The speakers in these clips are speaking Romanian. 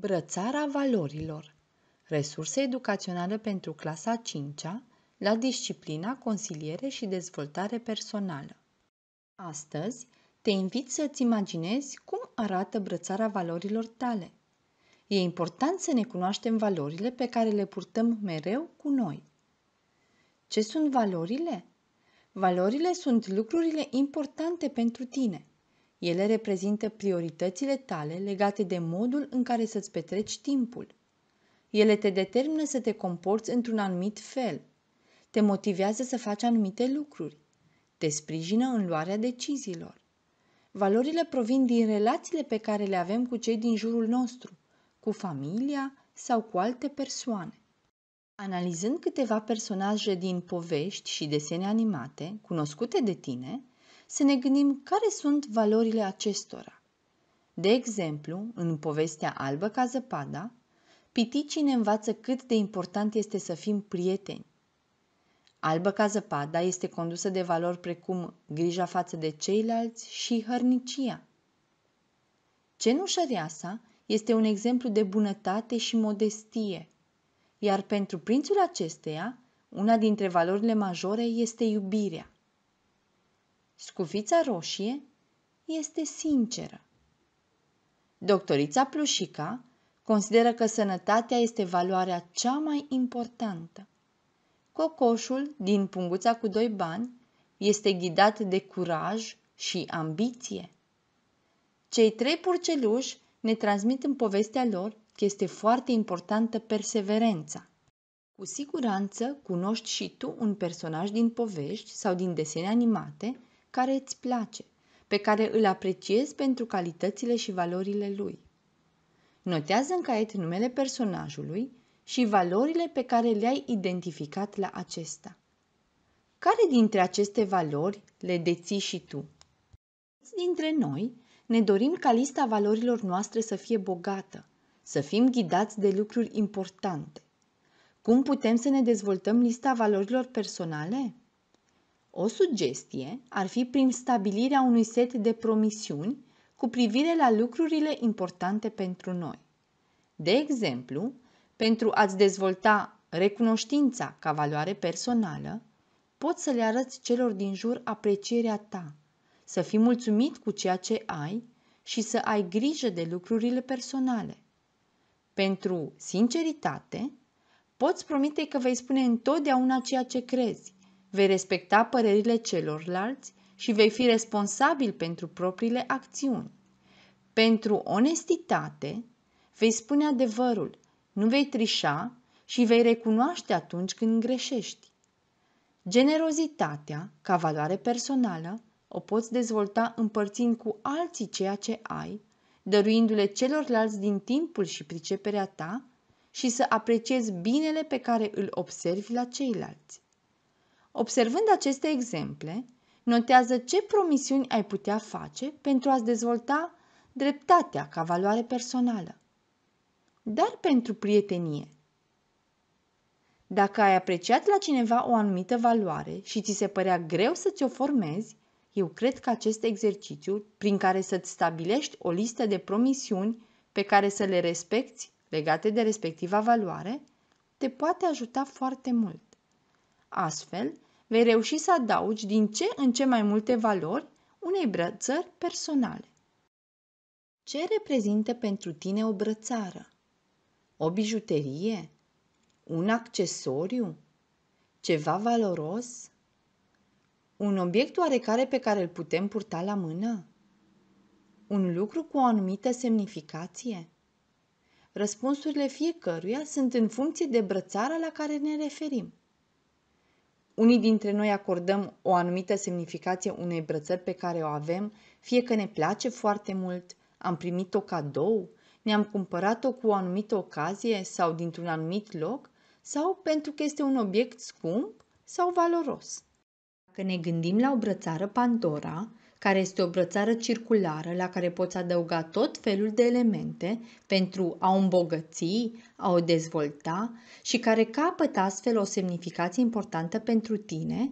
Brățara valorilor Resurse educaționale pentru clasa 5-a la disciplina Consiliere și dezvoltare personală. Astăzi, te invit să-ți imaginezi cum arată brățara valorilor tale. E important să ne cunoaștem valorile pe care le purtăm mereu cu noi. Ce sunt valorile? Valorile sunt lucrurile importante pentru tine – ele reprezintă prioritățile tale legate de modul în care să-ți petreci timpul. Ele te determină să te comporți într-un anumit fel, te motivează să faci anumite lucruri, te sprijină în luarea deciziilor. Valorile provin din relațiile pe care le avem cu cei din jurul nostru, cu familia sau cu alte persoane. Analizând câteva personaje din povești și desene animate cunoscute de tine, să ne gândim care sunt valorile acestora. De exemplu, în povestea albă ca zăpada, piticii ne învață cât de important este să fim prieteni. Albă ca zăpada este condusă de valori precum grija față de ceilalți și hărnicia. Cenușăreasa este un exemplu de bunătate și modestie, iar pentru prințul acesteia, una dintre valorile majore este iubirea. Scufița roșie este sinceră. Doctorița Plușica consideră că sănătatea este valoarea cea mai importantă. Cocoșul din punguța cu doi bani este ghidat de curaj și ambiție. Cei trei purceluși ne transmit în povestea lor că este foarte importantă perseverența. Cu siguranță cunoști și tu un personaj din povești sau din desene animate care îți place, pe care îl apreciezi pentru calitățile și valorile lui. Notează în caiet numele personajului și valorile pe care le-ai identificat la acesta. Care dintre aceste valori le deții și tu? Dintre noi ne dorim ca lista valorilor noastre să fie bogată, să fim ghidați de lucruri importante. Cum putem să ne dezvoltăm lista valorilor personale? O sugestie ar fi prin stabilirea unui set de promisiuni cu privire la lucrurile importante pentru noi. De exemplu, pentru a-ți dezvolta recunoștința ca valoare personală, poți să le arăți celor din jur aprecierea ta, să fii mulțumit cu ceea ce ai și să ai grijă de lucrurile personale. Pentru sinceritate, poți promite că vei spune întotdeauna ceea ce crezi, vei respecta părerile celorlalți și vei fi responsabil pentru propriile acțiuni. Pentru onestitate, vei spune adevărul, nu vei trișa și vei recunoaște atunci când greșești. Generozitatea, ca valoare personală, o poți dezvolta împărțind cu alții ceea ce ai, dăruindu-le celorlalți din timpul și priceperea ta și să apreciezi binele pe care îl observi la ceilalți. Observând aceste exemple, notează ce promisiuni ai putea face pentru a-ți dezvolta dreptatea ca valoare personală. Dar pentru prietenie. Dacă ai apreciat la cineva o anumită valoare și ți se părea greu să ți-o formezi, eu cred că acest exercițiu, prin care să-ți stabilești o listă de promisiuni pe care să le respecti legate de respectiva valoare, te poate ajuta foarte mult. Astfel, vei reuși să adaugi din ce în ce mai multe valori unei brățări personale. Ce reprezintă pentru tine o brățară? O bijuterie? Un accesoriu? Ceva valoros? Un obiect oarecare pe care îl putem purta la mână? Un lucru cu o anumită semnificație? Răspunsurile fiecăruia sunt în funcție de brățara la care ne referim. Unii dintre noi acordăm o anumită semnificație unei brățări pe care o avem, fie că ne place foarte mult, am primit-o cadou, ne-am cumpărat-o cu o anumită ocazie sau dintr-un anumit loc, sau pentru că este un obiect scump sau valoros. Dacă ne gândim la o brățară Pandora, care este o brățară circulară la care poți adăuga tot felul de elemente pentru a o îmbogăți, a o dezvolta și care capătă astfel o semnificație importantă pentru tine,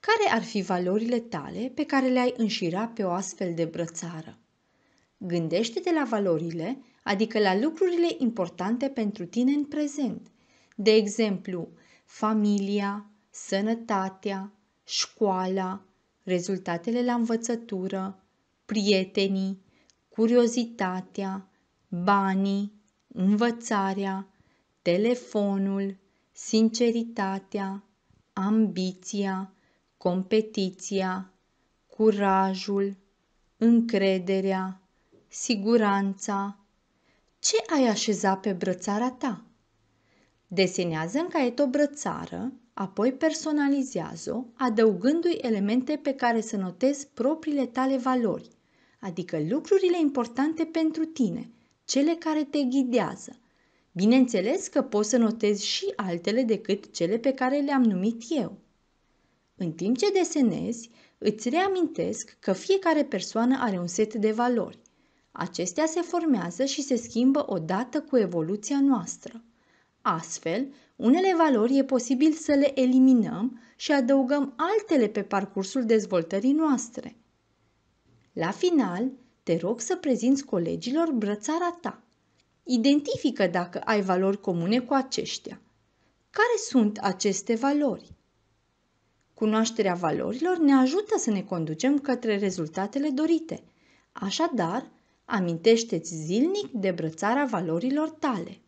care ar fi valorile tale pe care le-ai înșira pe o astfel de brățară. Gândește-te la valorile, adică la lucrurile importante pentru tine în prezent. De exemplu, familia, sănătatea, școala, rezultatele la învățătură, prietenii, curiozitatea, banii, învățarea, telefonul, sinceritatea, ambiția, competiția, curajul, încrederea, siguranța. Ce ai așeza pe brățara ta? Desenează în caiet o brățară Apoi personalizează-o adăugându-i elemente pe care să notezi propriile tale valori, adică lucrurile importante pentru tine, cele care te ghidează. Bineînțeles că poți să notezi și altele decât cele pe care le-am numit eu. În timp ce desenezi, îți reamintesc că fiecare persoană are un set de valori. Acestea se formează și se schimbă odată cu evoluția noastră. Astfel, unele valori e posibil să le eliminăm și adăugăm altele pe parcursul dezvoltării noastre. La final, te rog să prezinți colegilor brățara ta. Identifică dacă ai valori comune cu aceștia. Care sunt aceste valori? Cunoașterea valorilor ne ajută să ne conducem către rezultatele dorite. Așadar, amintește-ți zilnic de brățara valorilor tale.